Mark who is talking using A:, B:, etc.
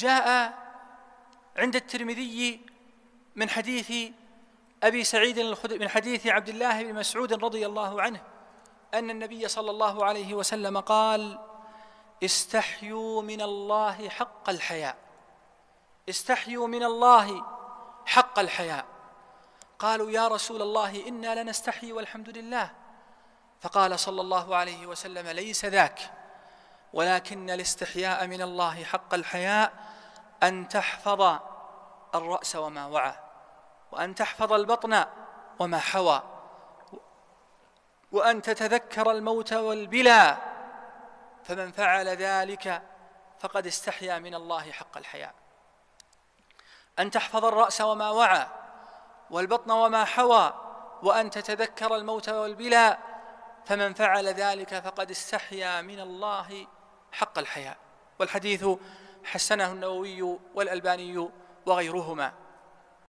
A: جاء عند الترمذي من حديث أبي سعيد من حديث عبد الله بن مسعود رضي الله عنه أن النبي صلى الله عليه وسلم قال استحيوا من الله حق الحياء استحيوا من الله حق الحياء قالوا يا رسول الله إنا لنستحي والحمد لله فقال صلى الله عليه وسلم ليس ذاك ولكن الاستحياء من الله حق الحياء أن تحفظ الرأس وما وعى وأن تحفظ البطن وما حوى وأن تتذكر الموت والبلا فمن فعل ذلك فقد استحيا من الله حق الحياء أن تحفظ الرأس وما وعى والبطن وما حوى وأن تتذكر الموت والبلا فمن فعل ذلك فقد استحيا من الله حق الحياء والحديث حسنه النووي والألباني وغيرهما